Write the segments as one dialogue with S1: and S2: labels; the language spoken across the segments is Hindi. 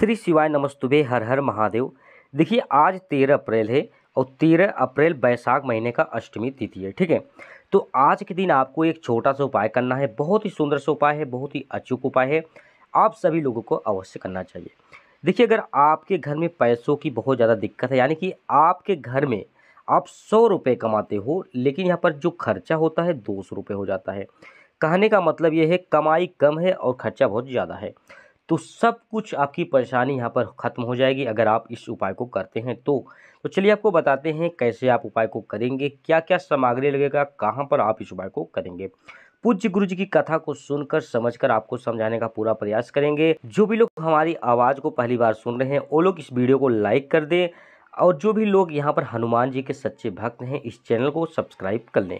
S1: श्री शिवाय नमस्तुभे हर हर महादेव देखिए आज तेरह अप्रैल है और तेरह अप्रैल बैसाख महीने का अष्टमी तिथि है ठीक है तो आज के दिन आपको एक छोटा सा उपाय करना है बहुत ही सुंदर सा उपाय है बहुत ही अचूक उपाय है आप सभी लोगों को अवश्य करना चाहिए देखिए अगर आपके घर में पैसों की बहुत ज़्यादा दिक्कत है यानी कि आपके घर में आप सौ रुपये कमाते हो लेकिन यहाँ पर जो खर्चा होता है दो सौ रुपये हो जाता है कहने का मतलब ये है कमाई कम है और खर्चा बहुत ज़्यादा है तो सब कुछ आपकी परेशानी यहाँ पर ख़त्म हो जाएगी अगर आप इस उपाय को करते हैं तो तो चलिए आपको बताते हैं कैसे आप उपाय को करेंगे क्या क्या सामग्री लगेगा कहाँ पर आप इस उपाय को करेंगे पूज्य गुरु जी की कथा को सुनकर समझकर आपको समझाने का पूरा प्रयास करेंगे जो भी लोग हमारी आवाज़ को पहली बार सुन रहे हैं वो लोग इस वीडियो को लाइक कर दें और जो भी लोग यहाँ पर हनुमान जी के सच्चे भक्त हैं इस चैनल को सब्सक्राइब कर लें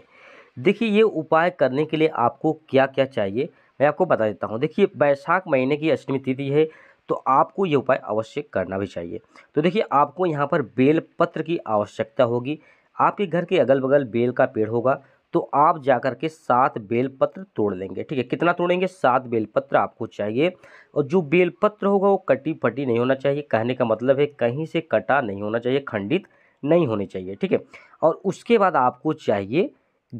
S1: देखिए ये उपाय करने के लिए आपको क्या क्या चाहिए मैं आपको बता देता हूँ देखिए बैशाख महीने की अष्टमी तिथि है तो आपको ये उपाय अवश्य करना भी चाहिए तो देखिए आपको यहाँ पर बेल पत्र की आवश्यकता होगी आपके घर के अगल बगल बेल का पेड़ होगा तो आप जाकर के सात बेलपत्र तोड़ लेंगे ठीक है कितना तोड़ेंगे सात बेलपत्र आपको चाहिए और जो बेलपत्र होगा वो कटी फटी नहीं होना चाहिए कहने का मतलब है कहीं से कटा नहीं होना चाहिए खंडित नहीं होने चाहिए ठीक है और उसके बाद आपको चाहिए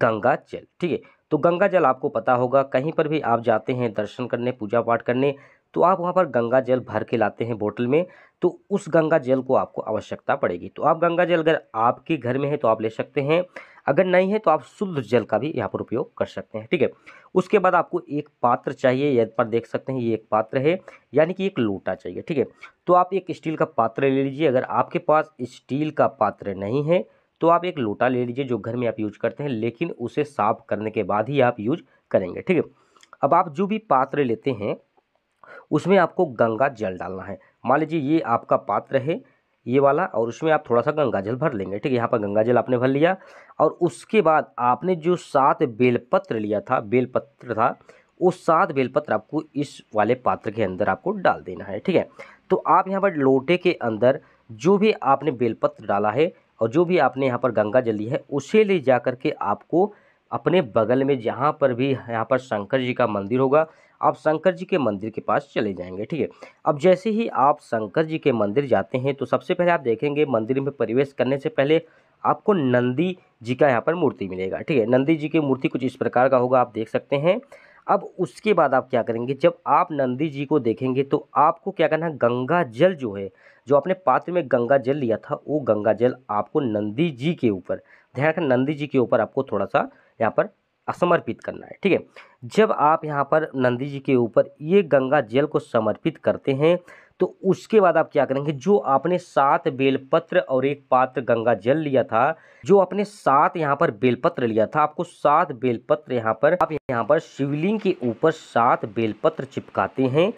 S1: गंगा जल ठीक है तो गंगा जल आपको पता होगा कहीं पर भी आप जाते हैं दर्शन करने पूजा पाठ करने तो आप वहाँ पर गंगा जल भर के लाते हैं बोतल में तो उस गंगा जल को आपको आवश्यकता पड़ेगी तो आप गंगा जल अगर आपके घर में है तो आप ले सकते हैं अगर नहीं है तो आप शुद्ध जल का भी यहाँ पर उपयोग कर सकते हैं ठीक है उसके बाद आपको एक पात्र चाहिए यहाँ पर देख सकते हैं ये एक पात्र है यानी कि एक लोटा चाहिए ठीक है तो आप एक स्टील का पात्र ले लीजिए अगर आपके पास स्टील का पात्र नहीं है तो आप एक लोटा ले लीजिए जो घर में आप यूज करते हैं लेकिन उसे साफ करने के बाद ही आप यूज करेंगे ठीक है अब आप जो भी पात्र लेते हैं उसमें आपको गंगा जल डालना है मान लीजिए ये आपका पात्र है ये वाला और उसमें आप थोड़ा सा गंगा जल भर लेंगे ठीक है यहाँ पर गंगा जल आपने भर लिया और उसके बाद आपने जो सात बेलपत्र लिया था बेलपत्र था वो सात बेलपत्र आपको इस वाले पात्र के अंदर आपको डाल देना है ठीक है तो आप यहाँ पर लोटे के अंदर जो भी आपने बेलपत्र डाला है और जो भी आपने यहाँ पर गंगा जल ली है उसे ले जा कर के आपको अपने बगल में जहाँ पर भी यहाँ पर शंकर जी का मंदिर होगा आप शंकर जी के मंदिर के पास चले जाएंगे ठीक है अब जैसे ही आप शंकर जी के मंदिर जाते हैं तो सबसे पहले आप देखेंगे मंदिर में प्रवेश करने से पहले आपको नंदी जी का यहाँ पर मूर्ति मिलेगा ठीक है नंदी जी की मूर्ति कुछ इस प्रकार का होगा आप देख सकते हैं अब उसके बाद आप क्या करेंगे जब आप नंदी जी को देखेंगे तो आपको क्या करना है गंगा जल जो है जो आपने पात्र में गंगा जल लिया था वो गंगा जल आपको नंदी जी के ऊपर ध्यान रखना नंदी जी के ऊपर आपको थोड़ा सा यहाँ पर समर्पित करना है ठीक है जब आप यहाँ पर नंदी जी के ऊपर ये गंगा जल को समर्पित करते हैं तो उसके बाद आप क्या करेंगे जो आपने सात बेलपत्र और एक पात्र गंगा जल लिया था जो आपने सात यहाँ पर बेलपत्र लिया था आपको सात बेलपत्र यहाँ पर आप यहाँ पर शिवलिंग के ऊपर सात बेलपत्र चिपकाते हैं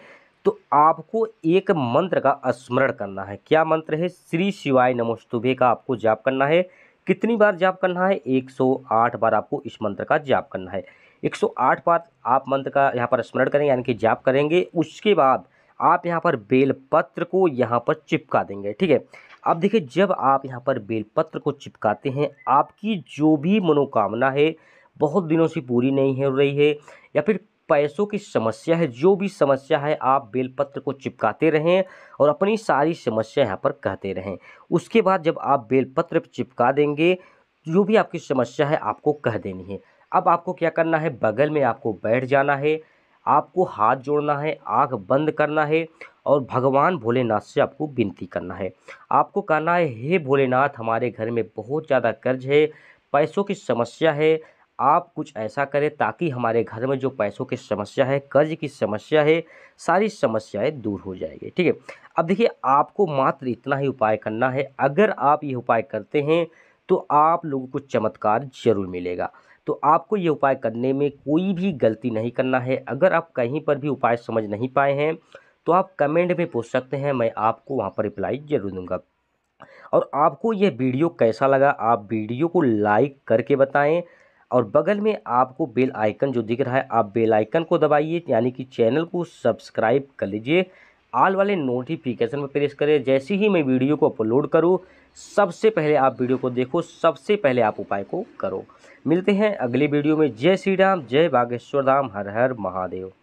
S1: तो आपको एक मंत्र का स्मरण करना है क्या मंत्र है श्री शिवाय नमोस्तुभे का आपको जाप करना है कितनी बार जाप करना है 108 बार आपको इस मंत्र का जाप करना है 108 बार आप मंत्र का यहाँ पर स्मरण करेंगे यानी कि जाप करेंगे उसके बाद आप यहाँ पर बेलपत्र को यहाँ पर चिपका देंगे ठीक है अब देखिए जब आप यहाँ पर बेलपत्र को चिपकाते हैं आपकी जो भी मनोकामना है बहुत दिनों से पूरी नहीं हो रही है या फिर पैसों की समस्या है जो भी समस्या है आप बेलपत्र को चिपकाते रहें और अपनी सारी समस्या यहाँ पर कहते रहें उसके बाद जब आप बेलपत्र चिपका देंगे जो भी आपकी समस्या है आपको कह देनी है अब आपको क्या करना है बगल में आपको बैठ जाना है आपको हाथ जोड़ना है आँख बंद करना है और भगवान भोलेनाथ से आपको विनती करना है आपको कहना है हे भोलेनाथ हमारे घर में बहुत ज़्यादा कर्ज है पैसों की समस्या है आप कुछ ऐसा करें ताकि हमारे घर में जो पैसों की समस्या है कर्ज की समस्या है सारी समस्याएं दूर हो जाएगी ठीक है अब देखिए आपको मात्र इतना ही उपाय करना है अगर आप ये उपाय करते हैं तो आप लोगों को चमत्कार जरूर मिलेगा तो आपको ये उपाय करने में कोई भी गलती नहीं करना है अगर आप कहीं पर भी उपाय समझ नहीं पाए हैं तो आप कमेंट में पूछ सकते हैं मैं आपको वहाँ पर रिप्लाई जरूर दूंगा और आपको यह वीडियो कैसा लगा आप वीडियो को लाइक करके बताएं और बगल में आपको बेल आइकन जो दिख रहा है आप बेल आइकन को दबाइए यानी कि चैनल को सब्सक्राइब कर लीजिए आल वाले नोटिफिकेशन पर प्रेस करें जैसे ही मैं वीडियो को अपलोड करूँ सबसे पहले आप वीडियो को देखो सबसे पहले आप उपाय को करो मिलते हैं अगले वीडियो में जय श्री राम जय बागेश्वर धाम हर हर महादेव